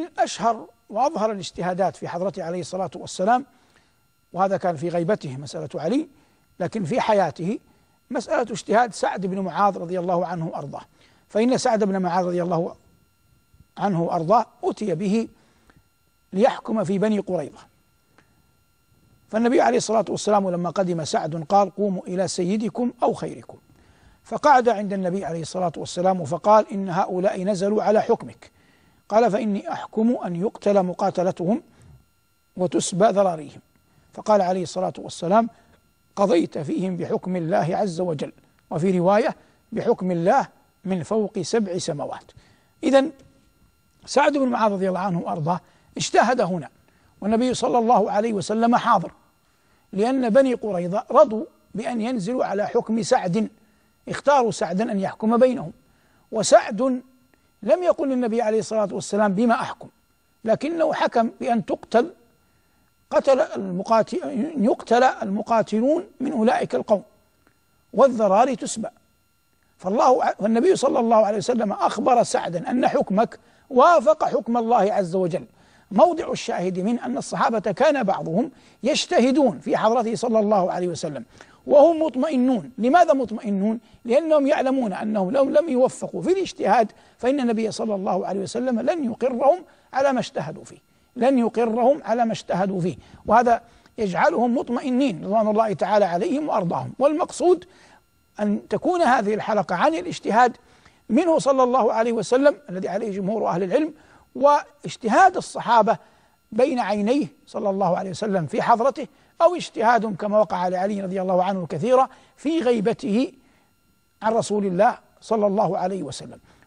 من أشهر وأظهر الاجتهادات في حضرته عليه الصلاة والسلام وهذا كان في غيبته مسألة علي لكن في حياته مسألة اجتهاد سعد بن معاذ رضي الله عنه وأرضاه فإن سعد بن معاذ رضي الله عنه وأرضاه أتي به ليحكم في بني قريظة فالنبي عليه الصلاة والسلام لما قدم سعد قال قوموا إلى سيدكم أو خيركم فقعد عند النبي عليه الصلاة والسلام فقال إن هؤلاء نزلوا على حكمك قال فإني أحكم أن يقتل مقاتلتهم وتسبى ذراريهم فقال عليه الصلاة والسلام قضيت فيهم بحكم الله عز وجل وفي رواية بحكم الله من فوق سبع سماوات إذا سعد بن معاذ رضي الله عنه وأرضاه اجتهد هنا والنبي صلى الله عليه وسلم حاضر لأن بني قريظة رضوا بأن ينزلوا على حكم سعد اختاروا سعدا أن يحكم بينهم وسعد لم يقل النبي عليه الصلاة والسلام بما أحكم لكنه حكم بأن تقتل قتل المقاتل يقتل المقاتلون من أولئك القوم والذراري تسبى فالله والنبي صلى الله عليه وسلم أخبر سعدا أن حكمك وافق حكم الله عز وجل موضع الشاهد من أن الصحابة كان بعضهم يجتهدون في حضرته صلى الله عليه وسلم وهم مطمئنون لماذا مطمئنون؟ لأنهم يعلمون أنهم لو لم يوفقوا في الاجتهاد فإن النبي صلى الله عليه وسلم لن يقرهم على ما اجتهدوا فيه لن يقرهم على ما اجتهدوا فيه وهذا يجعلهم مطمئنين رضوان الله تعالى عليهم وأرضاهم والمقصود أن تكون هذه الحلقة عن الاجتهاد منه صلى الله عليه وسلم الذي عليه جمهور أهل العلم واجتهاد الصحابة بين عينيه صلى الله عليه وسلم في حضرته أو اجتهاد كما وقع لعلي رضي الله عنه كثيرا في غيبته عن رسول الله صلى الله عليه وسلم